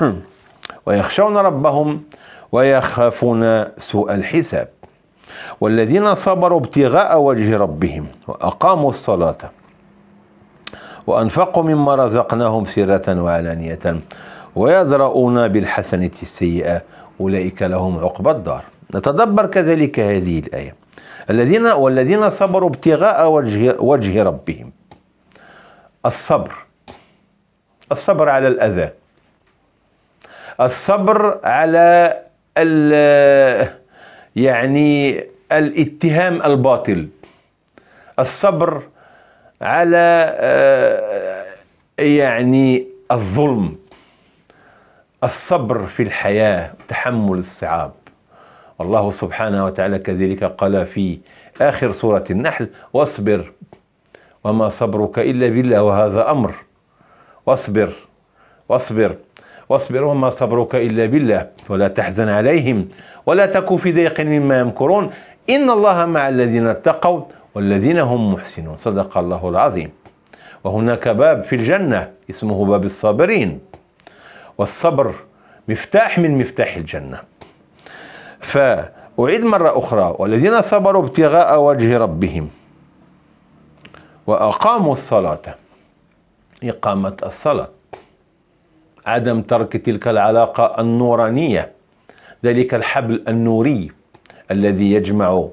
ويخشون ربهم ويخافون سوء الحساب والذين صبروا ابتغاء وجه ربهم وأقاموا الصلاة وأنفقوا مما رزقناهم سرة وعلانية ويدرؤون بالحسنة السيئة أولئك لهم عقبى الدار نتدبر كذلك هذه الآية الذين والذين صبروا ابتغاء وجه, وجه ربهم الصبر الصبر على الأذى الصبر على يعني الاتهام الباطل الصبر على آه، يعني الظلم الصبر في الحياة تحمل الصعاب والله سبحانه وتعالى كذلك قال في آخر سورة النحل واصبر وما صبرك إلا بالله وهذا أمر واصبر واصبر واصبر وما صبرك إلا بالله ولا تحزن عليهم ولا تكو في ضيق مما يمكرون إن الله مع الذين اتقوا والذين هم محسنون صدق الله العظيم وهناك باب في الجنة اسمه باب الصابرين والصبر مفتاح من مفتاح الجنة فأعيد مرة أخرى والذين صبروا ابتغاء وجه ربهم وأقاموا الصلاة إقامة الصلاة عدم ترك تلك العلاقة النورانية ذلك الحبل النوري الذي يجمع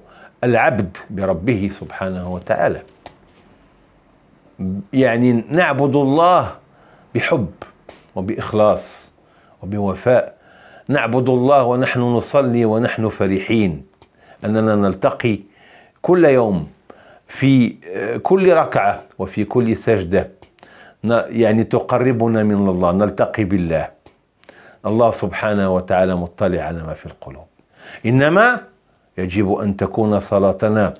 العبد بربه سبحانه وتعالى يعني نعبد الله بحب وبإخلاص وبوفاء نعبد الله ونحن نصلي ونحن فرحين أننا نلتقي كل يوم في آه، كل ركعة وفي كل سجدة يعني تقربنا من الله نلتقي بالله الله سبحانه وتعالى مطلع على ما في القلوب إنما يجب أن تكون صلاتنا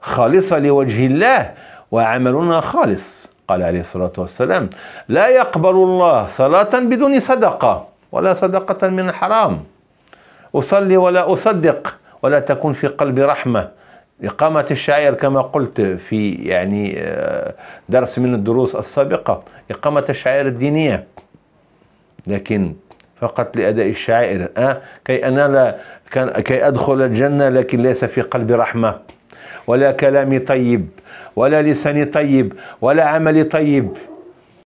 خالصة لوجه الله وعملنا خالص قال عليه الصلاة والسلام لا يقبل الله صلاة بدون صدقة ولا صدقة من حرام أصلي ولا أصدق ولا تكون في قلبي رحمة إقامة الشعائر كما قلت في يعني آه، درس من الدروس السابقة إقامة الشعائر الدينية لكن فقط لأداء الشعائر أه كي أنال كان كي أدخل الجنة لكن ليس في قلبي رحمة ولا كلامي طيب ولا لساني طيب ولا عملي طيب